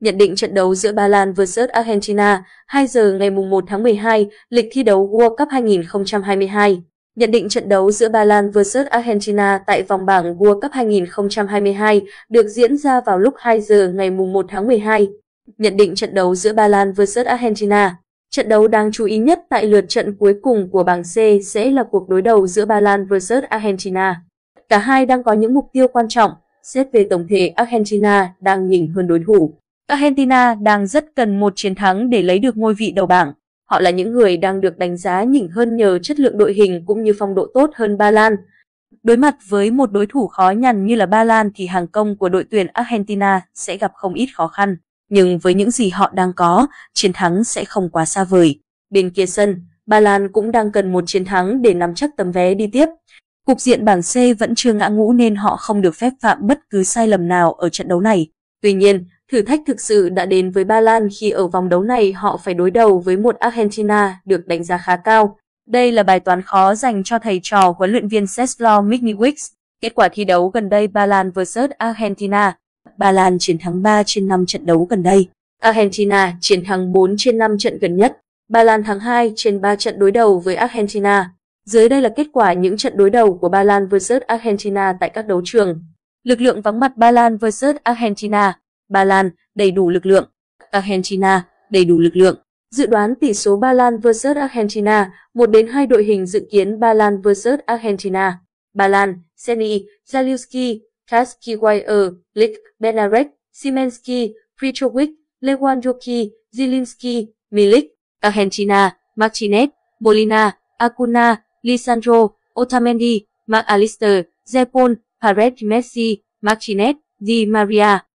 Nhận định trận đấu giữa Ba Lan vs Argentina 2 giờ ngày 1 tháng 12, lịch thi đấu World Cup 2022. Nhận định trận đấu giữa Ba Lan vs Argentina tại vòng bảng World Cup 2022 được diễn ra vào lúc 2 giờ ngày 1 tháng 12. Nhận định trận đấu giữa Ba Lan vs Argentina Trận đấu đáng chú ý nhất tại lượt trận cuối cùng của bảng C sẽ là cuộc đối đầu giữa Ba Lan vs Argentina. Cả hai đang có những mục tiêu quan trọng, xét về tổng thể Argentina đang nhìn hơn đối thủ. Argentina đang rất cần một chiến thắng để lấy được ngôi vị đầu bảng. Họ là những người đang được đánh giá nhỉnh hơn nhờ chất lượng đội hình cũng như phong độ tốt hơn Ba Lan. Đối mặt với một đối thủ khó nhằn như là Ba Lan thì hàng công của đội tuyển Argentina sẽ gặp không ít khó khăn. Nhưng với những gì họ đang có, chiến thắng sẽ không quá xa vời. Bên kia sân, Ba Lan cũng đang cần một chiến thắng để nắm chắc tấm vé đi tiếp. Cục diện bảng C vẫn chưa ngã ngũ nên họ không được phép phạm bất cứ sai lầm nào ở trận đấu này. Tuy nhiên, Thử thách thực sự đã đến với Ba Lan khi ở vòng đấu này họ phải đối đầu với một Argentina được đánh giá khá cao. Đây là bài toán khó dành cho thầy trò huấn luyện viên Ceslo Migliwicz. Kết quả thi đấu gần đây Ba Lan vs Argentina. Ba Lan chiến thắng 3 trên 5 trận đấu gần đây. Argentina chiến thắng 4 trên 5 trận gần nhất. Ba Lan thắng 2 trên 3 trận đối đầu với Argentina. Dưới đây là kết quả những trận đối đầu của Ba Lan vs Argentina tại các đấu trường. Lực lượng vắng mặt Ba Lan vs Argentina Ba Lan đầy đủ lực lượng, Argentina đầy đủ lực lượng. Dự đoán tỷ số Ba Lan vs Argentina, 1 đến 2 đội hình dự kiến Ba Lan vs Argentina. Ba Lan, Seni, Zaliewski, Kaskiwayer, Lick, Benarek, Simenski, Prichovic, Lewandowski, Zielinski, Milik, Argentina, Martinez, Molina, Acuna, Lisandro, Otamendi, McAllister, Zepon, Paredes Messi, Martinez, Di Maria.